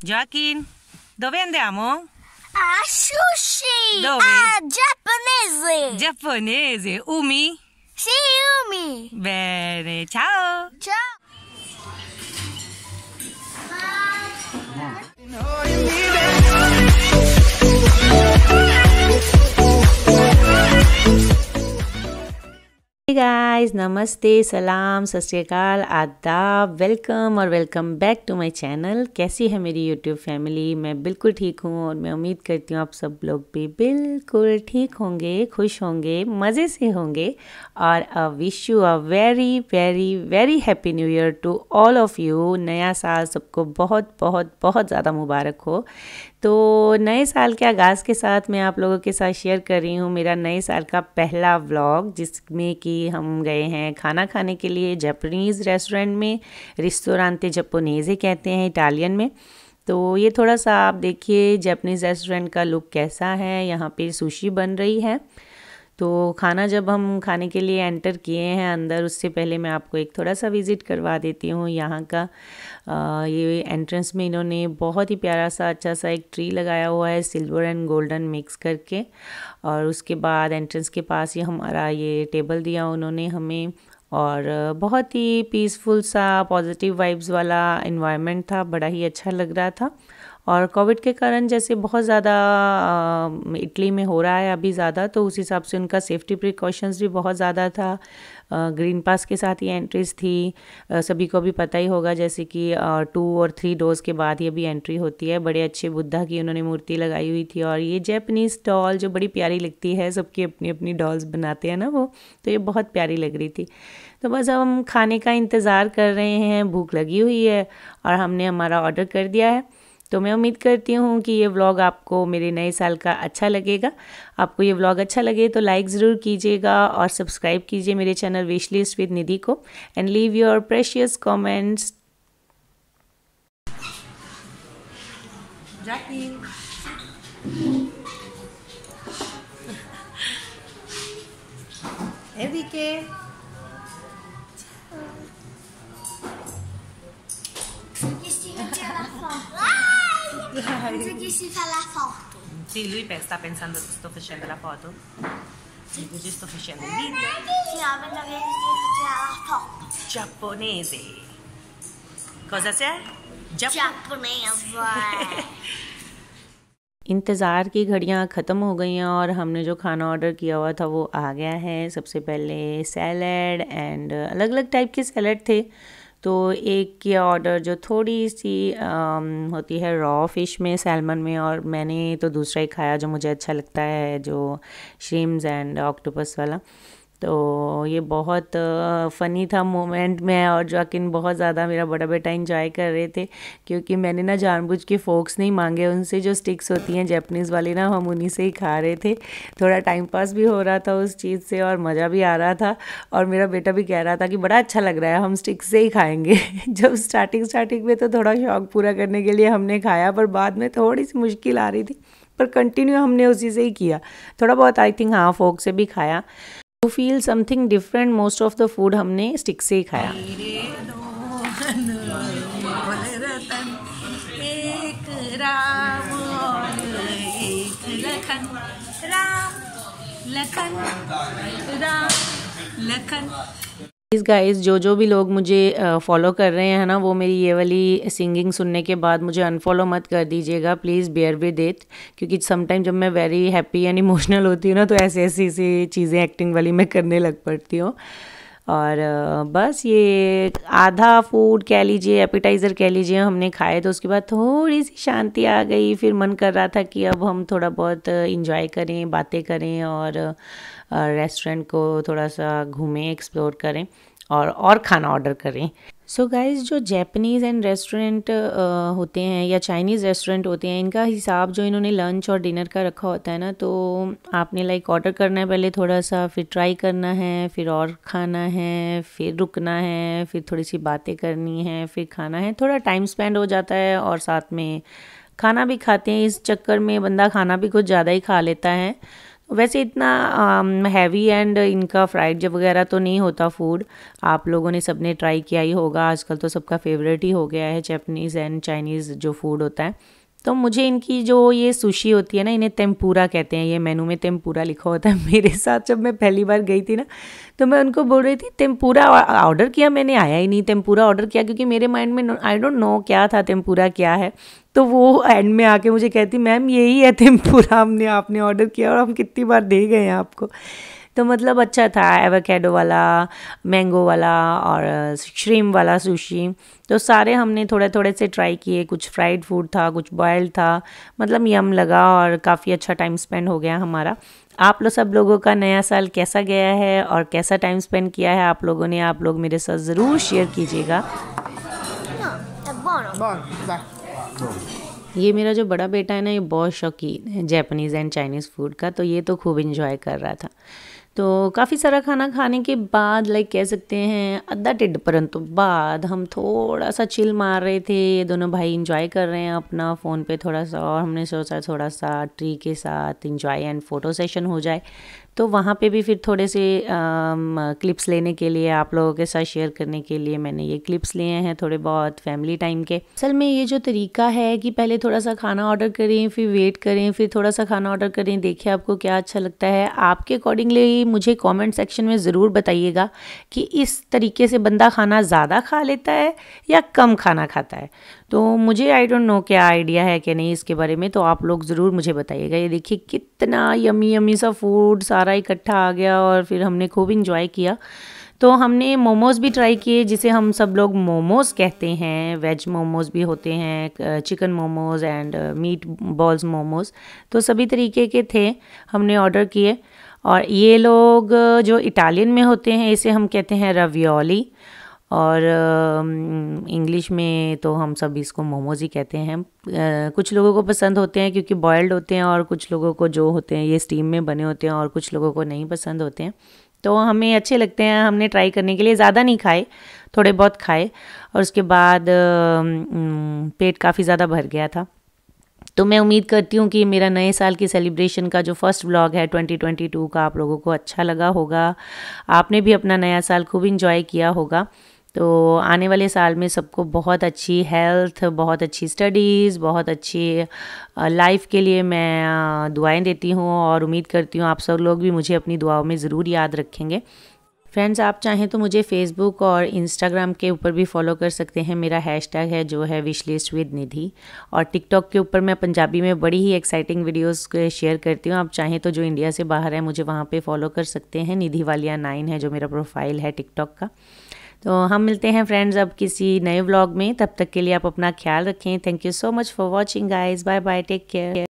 Joaquin, dove andiamo? A sushi! Dove? A giapponese! Giapponese, Umi? Sì, Umi! Bene, ciao! Ciao! Bye. Bye. Guys नमस्ते सलाम सताल आदाब welcome और welcome back to my channel कैसी है मेरी यूट्यूब फैमिली मैं बिल्कुल ठीक हूँ और मैं उम्मीद करती हूँ आप सब लोग भी बिल्कुल ठीक होंगे खुश होंगे मज़े से होंगे और wish you a very very very happy new year to all of you नया साल सबको बहुत बहुत बहुत ज़्यादा मुबारक हो तो नए साल के आगाज़ के साथ मैं आप लोगों के साथ शेयर कर रही हूँ मेरा नए साल का पहला व्लॉग जिसमें कि हम गए हैं खाना खाने के लिए जापानीज़ रेस्टोरेंट में रिस्तोरानते जपोनेज़े कहते हैं इटालियन में तो ये थोड़ा सा आप देखिए जापानीज़ रेस्टोरेंट का लुक कैसा है यहाँ पे सुशी बन रही है तो खाना जब हम खाने के लिए एंटर किए हैं अंदर उससे पहले मैं आपको एक थोड़ा सा विज़िट करवा देती हूँ यहाँ का आ, ये एंट्रेंस में इन्होंने बहुत ही प्यारा सा अच्छा सा एक ट्री लगाया हुआ है सिल्वर एंड गोल्डन मिक्स करके और उसके बाद एंट्रेंस के पास ही हमारा ये टेबल दिया उन्होंने हमें और बहुत ही पीसफुल सा पॉजिटिव वाइब्स वाला इन्वायरमेंट था बड़ा ही अच्छा लग रहा था और कोविड के कारण जैसे बहुत ज़्यादा इटली में हो रहा है अभी ज़्यादा तो उस हिसाब से उनका सेफ्टी प्रिकॉशंस भी बहुत ज़्यादा था ग्रीन पास के साथ ही एंट्रीज थी सभी को भी पता ही होगा जैसे कि टू और थ्री डोज के बाद ये भी एंट्री होती है बड़े अच्छे बुद्धा की उन्होंने मूर्ति लगाई हुई थी और ये जैपनीज़ डॉल जो बड़ी प्यारी लगती है सबकी अपनी अपनी डॉल्स बनाते हैं ना वो तो ये बहुत प्यारी लग रही थी तो बस अब हम खाने का इंतज़ार कर रहे हैं भूख लगी हुई है और हमने हमारा ऑर्डर कर दिया है तो मैं उम्मीद करती हूँ कि ये व्लॉग आपको मेरे नए साल का अच्छा लगेगा आपको ये व्लॉग अच्छा लगे तो लाइक ज़रूर कीजिएगा और सब्सक्राइब कीजिए मेरे channel wish list with Nidhi को and leave your precious comments Enrique Dai. Perché si fa la foto. Sì, lui sta pensando che sto facendo la foto. Sì, così sto facendo il video. Sì, no, penso che si faceva la foto. Giapponese. Cosa c'è? Giapp Giapponese. इंतज़ार की घड़ियाँ ख़त्म हो गई हैं और हमने जो खाना ऑर्डर किया हुआ था वो आ गया है सबसे पहले सैलड एंड अलग अलग टाइप के सैलड थे तो एक ये ऑर्डर जो थोड़ी सी आ, होती है रॉ फिश में सैलमन में और मैंने तो दूसरा ही खाया जो मुझे अच्छा लगता है जो श्रीम्स एंड ऑक्टोपस वाला तो ये बहुत फ़नी था मोमेंट में और जाकिन बहुत ज़्यादा मेरा बड़ा बेटा इंजॉय कर रहे थे क्योंकि मैंने ना जानबूझ के फोक्स नहीं मांगे उनसे जो स्टिक्स होती हैं जैपनीज़ वाली ना हम उन्हीं से ही खा रहे थे थोड़ा टाइम पास भी हो रहा था उस चीज़ से और मज़ा भी आ रहा था और मेरा बेटा भी कह रहा था कि बड़ा अच्छा लग रहा है हम स्टिक्स से ही खाएँगे जब स्टार्टिंग स्टार्टिंग में तो थोड़ा शौक पूरा करने के लिए हमने खाया पर बाद में थोड़ी सी मुश्किल आ रही थी पर कंटिन्यू हमने उसी से ही किया थोड़ा बहुत आई थिंक हाँ फोक से भी खाया to feel something different most of the food हमने स्टिक से ही खाया लखन लखन राम लखन प्लीज़ गाइस जो जो भी लोग मुझे फॉलो कर रहे हैं ना वो मेरी ये वाली सिंगिंग सुनने के बाद मुझे अनफॉलो मत कर दीजिएगा प्लीज़ बेयर विद इट क्योंकि समटाइम जब मैं वेरी हैप्पी एंड इमोशनल होती हूँ ना तो ऐसी ऐसी चीज़ें एक्टिंग वाली मैं करने लग पड़ती हूँ और बस ये आधा फूड कह लीजिए एपिटाइज़र कह लीजिए हमने खाए तो उसके बाद थोड़ी सी शांति आ गई फिर मन कर रहा था कि अब हम थोड़ा बहुत इंजॉय करें बातें करें और रेस्टोरेंट को थोड़ा सा घूमें एक्सप्लोर करें और और खाना ऑर्डर करें सो so गाइज़ जो जैपनीज़ एंड रेस्टोरेंट होते हैं या चाइनीज़ रेस्टोरेंट होते हैं इनका हिसाब जो इन्होंने लंच और डिनर का रखा होता है ना तो आपने लाइक ऑर्डर करना है पहले थोड़ा सा फिर ट्राई करना है फिर और खाना है फिर रुकना है फिर थोड़ी सी बातें करनी है फिर खाना है थोड़ा टाइम स्पेंड हो जाता है और साथ में खाना भी खाते हैं इस चक्कर में बंदा खाना भी कुछ ज़्यादा ही खा लेता है वैसे इतना हैवी एंड इनका फ्राइड जब वगैरह तो नहीं होता फूड आप लोगों ने सबने ट्राई किया ही होगा आजकल तो सबका फेवरेट ही हो गया है जैपनीज़ एंड चाइनीज़ जो फूड होता है तो मुझे इनकी जो ये सुशी होती है ना इन्हें तेम्पूरा कहते हैं ये मेनू में तेम्पूरा लिखा होता है मेरे साथ जब मैं पहली बार गई थी ना तो मैं उनको बोल रही थी तेम्पूरा ऑर्डर किया मैंने आया ही नहीं तेम्पूरा ऑर्डर किया क्योंकि मेरे माइंड में आई डोंट नो क्या था तेम्पूरा क्या है तो वो एंड में आके मुझे कहती मैम यही है थिम्पुरा हमने आपने ऑर्डर किया और हम कितनी बार दे गए हैं आपको तो मतलब अच्छा था एवोकेडो वाला मैंगो वाला और श्रीम uh, वाला सुशी तो सारे हमने थोड़े थोड़े से ट्राई किए कुछ फ्राइड फूड था कुछ बॉयल्ड था मतलब यम लगा और काफ़ी अच्छा टाइम स्पेंड हो गया हमारा आप लोग सब लोगों का नया साल कैसा गया है और कैसा टाइम स्पेंड किया है आप लोगों ने आप लोग मेरे साथ ज़रूर शेयर कीजिएगा हाँ, हाँ। ये मेरा जो बड़ा बेटा है ना ये बहुत शौकीन है जैपनीज़ एंड चाइनीज़ फूड का तो ये तो खूब इन्जॉय कर रहा था तो काफ़ी सारा खाना खाने के बाद लाइक कह सकते हैं अद्धा टिड परंतु बाद हम थोड़ा सा चिल मार रहे थे ये दोनों भाई इंजॉय कर रहे हैं अपना फ़ोन पे थोड़ा सा और हमने सोचा थोड़ा सा ट्री के साथ इंजॉय एंड फ़ोटो सेशन हो जाए तो वहाँ पे भी फिर थोड़े से आ, क्लिप्स लेने के लिए आप लोगों के साथ शेयर करने के लिए मैंने ये क्लिप्स लिए हैं थोड़े बहुत फैमिली टाइम के असल में ये जो तरीका है कि पहले थोड़ा सा खाना ऑर्डर करें फिर वेट करें फिर थोड़ा सा खाना ऑर्डर करें देखिए आपको क्या अच्छा लगता है आपके अकॉर्डिंगली मुझे कमेंट सेक्शन में ज़रूर बताइएगा कि इस तरीके से बंदा खाना ज़्यादा खा लेता है या कम खाना खाता है तो मुझे आई डोंट नो क्या आइडिया है कि नहीं इसके बारे में तो आप लोग ज़रूर मुझे बताइएगा ये देखिए कितना यमी यमी सा फूड सारा इकट्ठा आ गया और फिर हमने खूब इंजॉय किया तो हमने मोमोज़ भी ट्राई किए जिसे हम सब लोग मोमोज़ कहते हैं वेज मोमोज़ भी होते हैं chicken momos and meat balls momos तो सभी तरीके के थे हमने ऑर्डर किए और ये लोग जो इटालियन में होते हैं इसे हम कहते हैं रवियोली और इंग्लिश में तो हम सब इसको मोमोज ही कहते हैं कुछ लोगों को पसंद होते हैं क्योंकि बॉयल्ड होते हैं और कुछ लोगों को जो होते हैं ये स्टीम में बने होते हैं और कुछ लोगों को नहीं पसंद होते हैं तो हमें अच्छे लगते हैं हमने ट्राई करने के लिए ज़्यादा नहीं खाए थोड़े बहुत खाए और उसके बाद पेट काफ़ी ज़्यादा भर गया था तो मैं उम्मीद करती हूँ कि मेरा नए साल की सेलिब्रेशन का जो फर्स्ट व्लॉग है 2022 का आप लोगों को अच्छा लगा होगा आपने भी अपना नया साल खूब इंजॉय किया होगा तो आने वाले साल में सबको बहुत अच्छी हेल्थ बहुत अच्छी स्टडीज़ बहुत अच्छी लाइफ के लिए मैं दुआएं देती हूँ और उम्मीद करती हूँ आप सब लोग भी मुझे अपनी दुआओं में ज़रूर याद रखेंगे फ्रेंड्स आप चाहें तो मुझे फेसबुक और इंस्टाग्राम के ऊपर भी फॉलो कर सकते हैं मेरा हैशटैग है जो है विशलिस्ट विद निधि और टिकटॉक के ऊपर मैं पंजाबी में बड़ी ही एक्साइटिंग वीडियोस शेयर करती हूँ आप चाहें तो जो इंडिया से बाहर है मुझे वहाँ पे फॉलो कर सकते हैं निधि वालिया नाइन है जो मेरा प्रोफाइल है टिकटॉक का तो हम मिलते हैं फ्रेंड्स अब किसी नए ब्लॉग में तब तक के लिए आप अपना ख्याल रखें thank you so much for watching guys bye bye take care